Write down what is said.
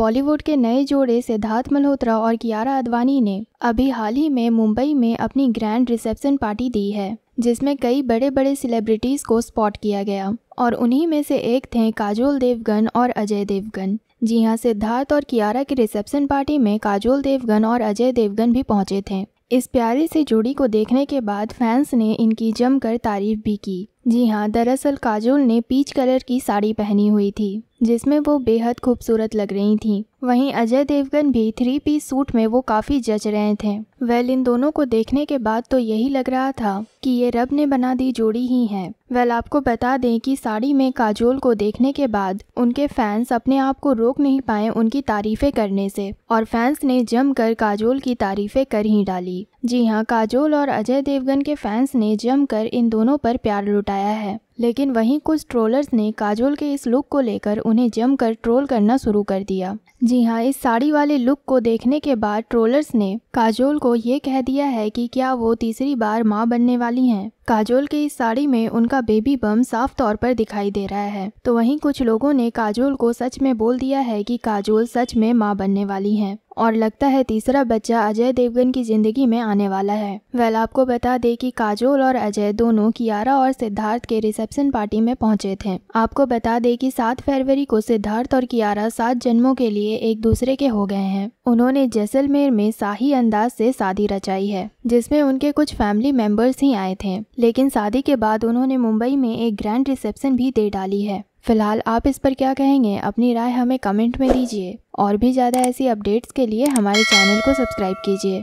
बॉलीवुड के नए जोड़े सिद्धार्थ मल्होत्रा और कियारा अदवानी ने अभी हाल ही में मुंबई में अपनी ग्रैंड रिसेप्शन पार्टी दी है जिसमें कई बड़े बड़े सेलिब्रिटीज को स्पॉट किया गया और उन्हीं में से एक थे काजोल देवगन और अजय देवगन जी हाँ सिद्धार्थ और कियारा की रिसेप्शन पार्टी में काजोल देवगन और अजय देवगन भी पहुंचे थे इस प्यारी सी जोड़ी को देखने के बाद फैंस ने इनकी जमकर तारीफ भी की जी हाँ दरअसल काजोल ने पीच कलर की साड़ी पहनी हुई थी जिसमें वो बेहद खूबसूरत लग रही थीं। वहीं अजय देवगन भी थ्री पीस सूट में वो काफी जच रहे थे वेल इन दोनों को देखने के बाद तो यही लग रहा था कि ये रब ने बना दी जोड़ी ही है वेल आपको बता दें कि साड़ी में काजोल को देखने के बाद उनके फैंस अपने आप को रोक नहीं पाए उनकी तारीफे करने से और फैंस ने जमकर काजोल की तारीफे कर ही डाली जी हाँ काजोल और अजय देवगन के फैंस ने जमकर इन दोनों पर प्यार लुटाया है लेकिन वहीं कुछ ट्रोलर्स ने काजोल के इस लुक को लेकर उन्हें जमकर ट्रोल करना शुरू कर दिया जी हाँ इस साड़ी वाले लुक को देखने के बाद ट्रोलर्स ने काजोल को ये कह दिया है कि क्या वो तीसरी बार माँ बनने वाली हैं काजोल के इस साड़ी में उनका बेबी बम साफ तौर पर दिखाई दे रहा है तो वहीं कुछ लोगों ने काजोल को सच में बोल दिया है कि काजोल सच में माँ बनने वाली हैं और लगता है तीसरा बच्चा अजय देवगन की जिंदगी में आने वाला है वेल आपको बता दे कि काजोल और अजय दोनों कियारा और सिद्धार्थ के रिसर्च रिसेप्शन पार्टी में पहुंचे थे आपको बता दें कि सात फरवरी को सिद्धार्थ और कियारा सात जन्मों के लिए एक दूसरे के हो गए हैं उन्होंने जैसलमेर में शाही अंदाज से शादी रचाई है जिसमें उनके कुछ फैमिली मेंबर्स ही आए थे लेकिन शादी के बाद उन्होंने मुंबई में एक ग्रैंड रिसेप्शन भी दे डाली है फिलहाल आप इस पर क्या कहेंगे अपनी राय हमें कमेंट में दीजिए और भी ज़्यादा ऐसी अपडेट्स के लिए हमारे चैनल को सब्सक्राइब कीजिए